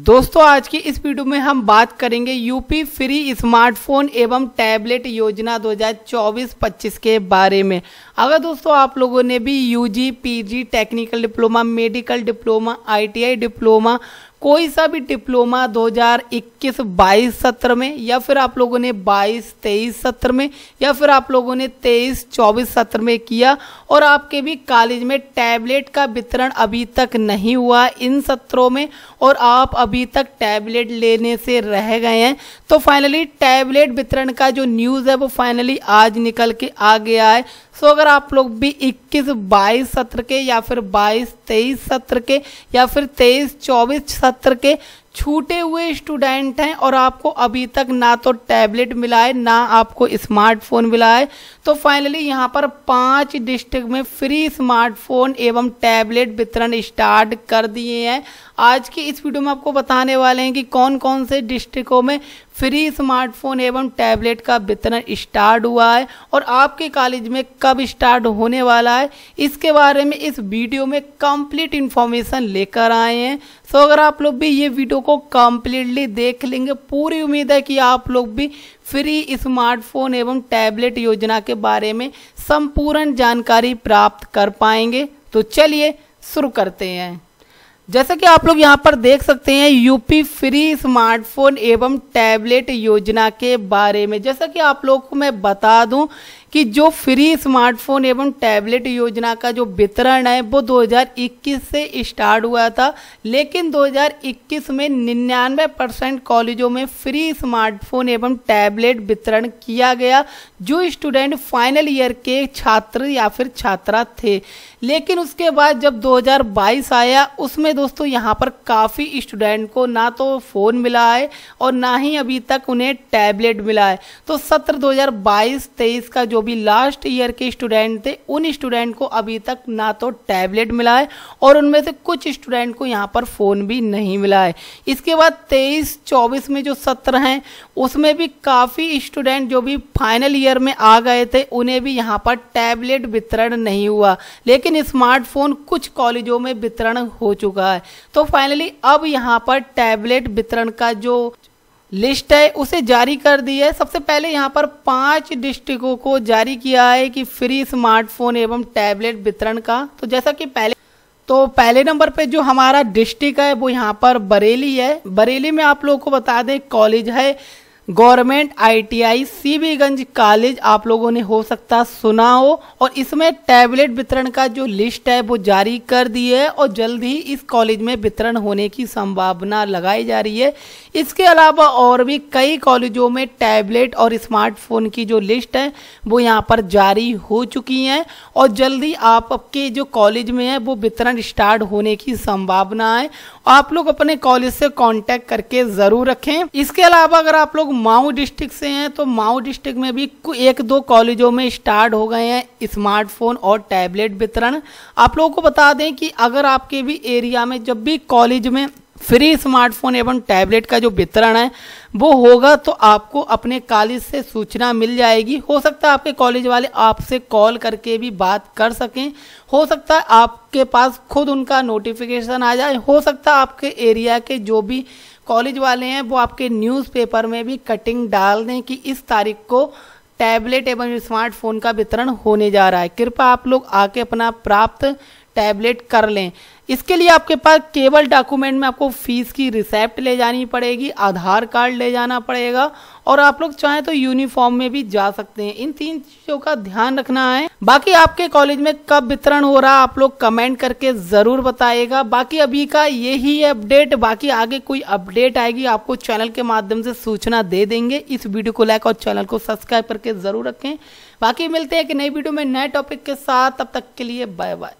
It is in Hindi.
दोस्तों आज की इस वीडियो में हम बात करेंगे यूपी फ्री स्मार्टफोन एवं टैबलेट योजना 2024-25 के बारे में अगर दोस्तों आप लोगों ने भी UG, PG, technical diploma medical diploma ITI diploma कोई सा भी डिप्लोमा 2021-22 सत्र में या फिर आप लोगों ने 22-23 सत्र में या फिर आप लोगों ने 23-24 सत्र में किया और आपके भी कॉलेज में टैबलेट का वितरण अभी तक नहीं हुआ इन सत्रों में और आप अभी तक टैबलेट लेने से रह गए हैं तो फाइनली टैबलेट वितरण का जो न्यूज़ है वो फाइनली आज निकल के आ गया है सो अगर आप लोग भी इक्कीस बाईस सत्र के या फिर बाईस तेईस सत्र के या फिर तेईस चौबीस सत्र सत्तर के छूटे हुए स्टूडेंट हैं और आपको अभी तक ना तो टैबलेट मिला है ना आपको स्मार्टफोन मिला है तो फाइनली यहाँ पर पांच डिस्ट्रिक्ट में फ्री स्मार्टफोन एवं टैबलेट वितरण स्टार्ट कर दिए हैं आज की इस वीडियो में आपको बताने वाले हैं कि कौन कौन से डिस्ट्रिक्टों में फ्री स्मार्टफोन एवं टैबलेट का वितरण स्टार्ट हुआ है और आपके कॉलेज में कब स्टार्ट होने वाला है इसके बारे में इस वीडियो में कंप्लीट इन्फॉर्मेशन लेकर आए हैं सो अगर आप लोग भी ये वीडियो को कम्प्लीटली देख लेंगे पूरी उम्मीद है कि आप लोग भी फ्री स्मार्टफोन एवं टैबलेट योजना के बारे में संपूर्ण जानकारी प्राप्त कर पाएंगे तो चलिए शुरू करते हैं जैसा कि आप लोग यहाँ पर देख सकते हैं यूपी फ्री स्मार्टफोन एवं टैबलेट योजना के बारे में जैसा कि आप लोग को मैं बता दूं कि जो फ्री स्मार्टफोन एवं टैबलेट योजना का जो वितरण है वो 2021 से स्टार्ट हुआ था लेकिन 2021 में निन्यानवे परसेंट कॉलेजों में फ्री स्मार्टफोन एवं टैबलेट वितरण किया गया जो स्टूडेंट फाइनल ईयर के छात्र या फिर छात्रा थे लेकिन उसके बाद जब 2022 आया उसमें दोस्तों यहाँ पर काफ़ी स्टूडेंट को ना तो फ़ोन मिला है और ना ही अभी तक उन्हें टैबलेट मिला है तो सत्र 2022-23 का जो भी लास्ट ईयर के स्टूडेंट थे उन स्टूडेंट को अभी तक ना तो टैबलेट मिला है और उनमें से कुछ स्टूडेंट को यहाँ पर फ़ोन भी नहीं मिला है इसके बाद तेईस चौबीस में जो सत्र हैं उसमें भी काफ़ी स्टूडेंट जो भी फाइनल ईयर में आ गए थे उन्हें भी यहाँ पर टैबलेट वितरण नहीं हुआ लेकिन स्मार्टफोन कुछ कॉलेजों में वितरण हो चुका है तो फाइनली अब यहाँ पर टैबलेट वितरण का जो लिस्ट है उसे जारी कर दी है सबसे पहले यहाँ पर पांच डिस्ट्रिक्टों को जारी किया है कि फ्री स्मार्टफोन एवं टैबलेट वितरण का तो जैसा कि पहले तो पहले नंबर पे जो हमारा डिस्ट्रिक्ट है वो यहाँ पर बरेली है बरेली में आप लोगों को बता दें कॉलेज है गवर्नमेंट आईटीआई सीबीगंज कॉलेज आप लोगों ने हो सकता सुना हो और इसमें टैबलेट वितरण का जो लिस्ट है वो जारी कर दी है और जल्द ही इस कॉलेज में वितरण होने की संभावना लगाई जा रही है इसके अलावा और भी कई कॉलेजों में टैबलेट और स्मार्टफोन की जो लिस्ट है वो यहाँ पर जारी हो चुकी हैं और जल्द ही आपके जो कॉलेज में है वो वितरण स्टार्ट होने की संभावना है आप लोग अपने कॉलेज से कॉन्टैक्ट करके ज़रूर रखें इसके अलावा अगर आप लोग माऊ डिस्ट्रिक्ट से हैं तो माऊ डिस्ट्रिक्ट में भी एक दो कॉलेजों में स्टार्ट हो गए हैं स्मार्टफोन और टैबलेट वितरण आप लोगों को बता दें कि अगर आपके भी एरिया में जब भी कॉलेज में फ्री स्मार्टफोन एवं टैबलेट का जो वितरण है वो होगा तो आपको अपने कॉलेज से सूचना मिल जाएगी हो सकता है आपके कॉलेज वाले आपसे कॉल करके भी बात कर सकें हो सकता है आपके पास खुद उनका नोटिफिकेशन आ जाए हो सकता है आपके एरिया के जो भी कॉलेज वाले हैं वो आपके न्यूज़पेपर में भी कटिंग डाल दें कि इस तारीख को टैबलेट एवं स्मार्टफोन का वितरण होने जा रहा है कृपया आप लोग आके अपना प्राप्त टैबलेट कर लें इसके लिए आपके पास केवल डॉक्यूमेंट में आपको फीस की रिसेप्ट ले जानी पड़ेगी आधार कार्ड ले जाना पड़ेगा और आप लोग चाहें तो यूनिफॉर्म में भी जा सकते हैं इन तीन चीज़ों का ध्यान रखना है बाकी आपके कॉलेज में कब वितरण हो रहा आप लोग कमेंट करके ज़रूर बताएगा बाकी अभी का यही अपडेट बाकी आगे कोई अपडेट आएगी आपको चैनल के माध्यम से सूचना दे देंगे इस वीडियो को लाइक और चैनल को सब्सक्राइब करके ज़रूर रखें बाकी मिलते हैं कि नई वीडियो में नए टॉपिक के साथ अब तक के लिए बाय बाय